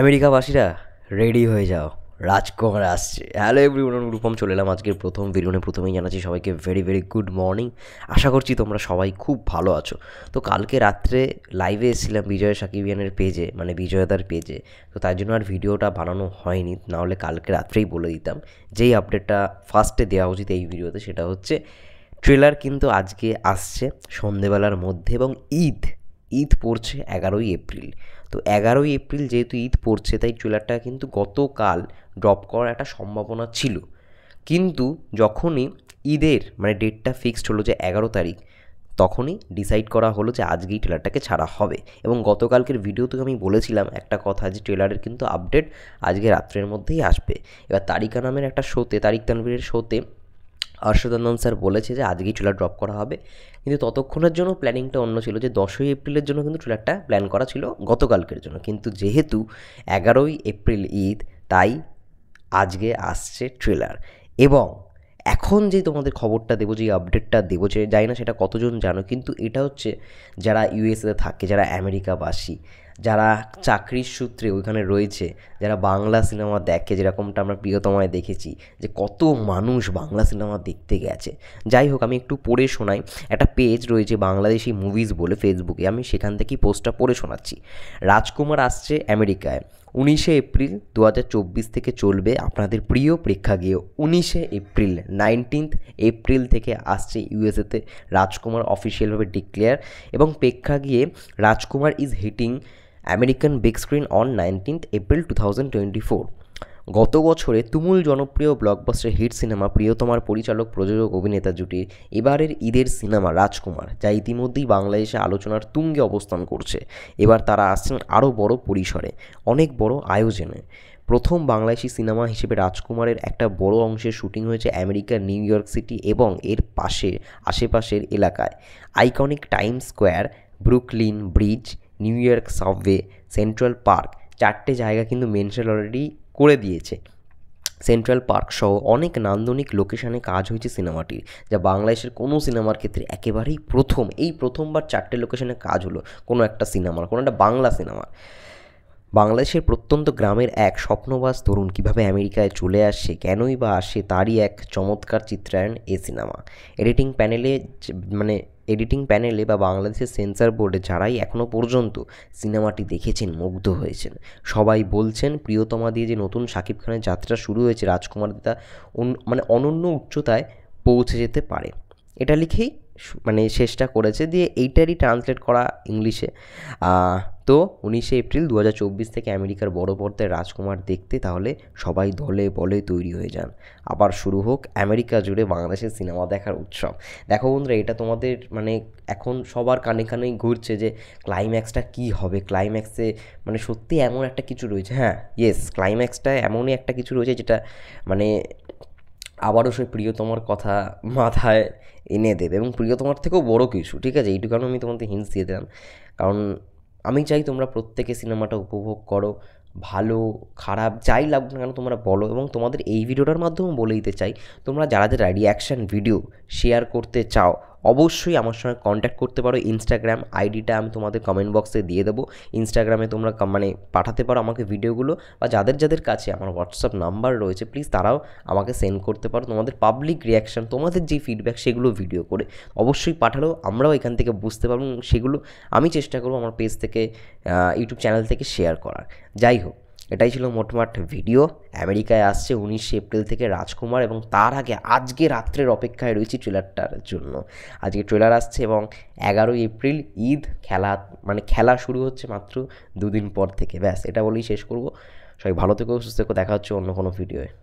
আমেরিকাবাসীরা ready হয়ে যাও রাজকুমার আসছে হ্যালো এভরিওয়ান রূপম চলে এলাম আজকের প্রথম ভিডিওনে প্রথমেই জানাচ্ছি সবাইকে ভেরি ভেরি গুড মর্নিং আশা করছি তোমরা সবাই খুব ভালো আছো তো কালকে রাত্রে লাইভে এসেছিলাম বিজয় সাকিবিয়ানের পেজে মানে বিজয়দার পেজে তো তার জন্য আর ভিডিওটা বানানো হয়নি নাহলে কালকে রাত্রেই বলে দিতাম যেই আপডেটটা ফার্স্টে দেওয়া উচিত এই ভিডিওতে সেটা হচ্ছে ট্রেলার কিন্তু আজকে আসছে সন্ধেবেলার মধ্যে এবং ঈদ ঈদ পড়ছে এগারোই এপ্রিল তো এগারোই এপ্রিল যেহেতু ঈদ পড়ছে তাই ট্রেলারটা কিন্তু গতকাল ড্রপ করার একটা সম্ভাবনা ছিল কিন্তু যখনই ঈদের মানে ডেটটা ফিক্সড হলো যে এগারো তারিখ তখনই ডিসাইড করা হলো যে আজকেই ট্রেলারটাকে ছাড়া হবে এবং গতকালকের ভিডিওতে আমি বলেছিলাম একটা কথা যে ট্রেলারের কিন্তু আপডেট আজকে রাত্রের মধ্যেই আসবে এবার তারিকা নামের একটা শোতে তারিক তানভীরের শোতে হর্ষদন্দন স্যার বলেছে যে আজকেই ট্রেলার ড্রপ করা হবে কিন্তু ততক্ষণের জন্য প্ল্যানিংটা অন্য ছিল যে দশই এপ্রিলের জন্য কিন্তু ট্রেলারটা প্ল্যান করা ছিল গতকালকের জন্য কিন্তু যেহেতু এগারোই এপ্রিল ঈদ তাই আজকে আসছে ট্রেলার এবং এখন যে তোমাদের খবরটা দেবো যে আপডেটটা দেবো যে জানি না সেটা কতজন জানো কিন্তু এটা হচ্ছে যারা ইউএসএতে থাকে যারা আমেরিকাবাসী যারা চাকরির সূত্রে ওইখানে রয়েছে যারা বাংলা সিনেমা দেখে যেরকমটা আমরা প্রিয়তমায় দেখেছি যে কত মানুষ বাংলা সিনেমা দেখতে গেছে যাই হোক আমি একটু পড়ে শোনাই একটা পেজ রয়েছে বাংলাদেশি মুভিজ বলে ফেসবুকে আমি সেখান থেকেই পোস্টটা পড়ে শোনাচ্ছি রাজকুমার আসছে আমেরিকায় উনিশে এপ্রিল দু থেকে চলবে আপনাদের প্রিয় প্রেক্ষাগৃহ উনিশে এপ্রিল নাইনটিন্থ এপ্রিল থেকে আসছে ইউএসএতে রাজকুমার অফিসিয়ালভাবে ডিক্লেয়ার এবং প্রেক্ষাগৃহে Rajkumar is hitting American big screen on nineteenth April two thousand twenty four গত বছরে তুমুল জনপ্রিয় ব্লকবাস্টার হিট সিনেমা প্রিয়তমার পরিচালক প্রযোজক অভিনেতা জুটির এবারের ঈদের সিনেমা রাজকুমার যা ইতিমধ্যেই বাংলাদেশে আলোচনার তুঙ্গে অবস্থান করছে এবার তারা আসছেন আরও বড় পরিসরে অনেক বড় আয়োজনে প্রথম বাংলাদেশি সিনেমা হিসেবে রাজকুমারের একটা বড় অংশের শুটিং হয়েছে আমেরিকার নিউ ইয়র্ক সিটি এবং এর পাশে আশেপাশের এলাকায় iconic Times Square Brooklyn Bridge New York subway Central Park চারটে জায়গা কিন্তু মেনশন অলরেডি করে দিয়েছে সেন্ট্রাল পার্ক সহ অনেক নান্দনিক লোকেশানে কাজ হয়েছে সিনেমাটির যা বাংলাদেশের কোনো সিনেমার ক্ষেত্রে একেবারেই প্রথম এই প্রথমবার চারটে লোকেশানে কাজ হলো কোনো একটা সিনেমার কোনো একটা বাংলা সিনেমার বাংলাদেশের প্রত্যন্ত গ্রামের এক স্বপ্নবাস তরুণ কিভাবে আমেরিকায় চলে আসে কেনই বা আসে তারই এক চমৎকার চিত্রায়ন এ সিনেমা এডিটিং প্যানেলে মানে এডিটিং প্যানেলে বা বাংলাদেশের সেন্সার বোর্ডে যারাই এখনও পর্যন্ত সিনেমাটি দেখেছেন মুগ্ধ হয়েছেন সবাই বলছেন প্রিয়তমা দিয়ে যে নতুন শাকিব খানের যাত্রা শুরু হয়েছে রাজকুমার দা মানে অনন্য উচ্চতায় পৌঁছে যেতে পারে এটা লিখেই মানে শেষটা করেছে দিয়ে এইটারই ট্রান্সলেট করা ইংলিশে তো উনিশে এপ্রিল দু থেকে আমেরিকার বড় পর্দায় রাজকুমার দেখতে তাহলে সবাই দলে বলে তৈরি হয়ে যান আবার শুরু হোক আমেরিকা জুড়ে বাংলাদেশের সিনেমা দেখার উৎসব দেখো বন্ধুরা এটা তোমাদের মানে এখন সবার কানে কানেই ঘুরছে যে ক্লাইম্যাক্সটা কি হবে ক্লাইম্যাক্সে মানে সত্যি এমন একটা কিছু রয়েছে হ্যাঁ ইয়েস ক্লাইম্যাক্সটা এমনই একটা কিছু রয়েছে যেটা মানে আবারও সেই প্রিয়তমার কথা মাথায় এনে দেবে এবং প্রিয়তমার থেকেও বড় কিছু ঠিক আছে এইটুকু আমি তোমাদের হিন্স দিয়ে দিলাম কারণ আমি চাই তোমরা প্রত্যেকে সিনেমাটা উপভোগ করো ভালো খারাপ যাই লাগুক না কেন তোমরা বলো এবং তোমাদের এই ভিডিওটার মাধ্যমে বলে দিতে চাই তোমরা যারা যারা রিয়াকশান ভিডিও শেয়ার করতে চাও অবশ্যই আমার সঙ্গে কন্ট্যাক্ট করতে পারো ইনস্টাগ্রাম আইডিটা আমি তোমাদের কমেন্ট বক্সে দিয়ে দেবো ইনস্টাগ্রামে তোমরা মানে পাঠাতে পারো আমাকে ভিডিওগুলো বা যাদের যাদের কাছে আমার হোয়াটসঅ্যাপ নাম্বার রয়েছে প্লিজ তারাও আমাকে সেন্ড করতে পারো তোমাদের পাবলিক রিয়াকশান তোমাদের যে ফিডব্যাক সেগুলো ভিডিও করে অবশ্যই পাঠালো আমরাও এখান থেকে বুঝতে পারবো সেগুলো আমি চেষ্টা করবো আমার পেজ থেকে ইউটিউব চ্যানেল থেকে শেয়ার করার যাই হোক এটাই ছিল মোটমাট ভিডিও আমেরিকায় আসছে উনিশে এপ্রিল থেকে রাজকুমার এবং তার আগে আজকে রাত্রের অপেক্ষায় রয়েছি ট্রেলারটার জন্য আজকে ট্রেলার আসছে এবং এগারোই এপ্রিল ঈদ খেলা মানে খেলা শুরু হচ্ছে মাত্র দুদিন পর থেকে ব্যাস এটা বলেই শেষ করব সবাই ভালো থেকো সুস্থ থেকো দেখা হচ্ছে অন্য কোনো ভিডিওয়ে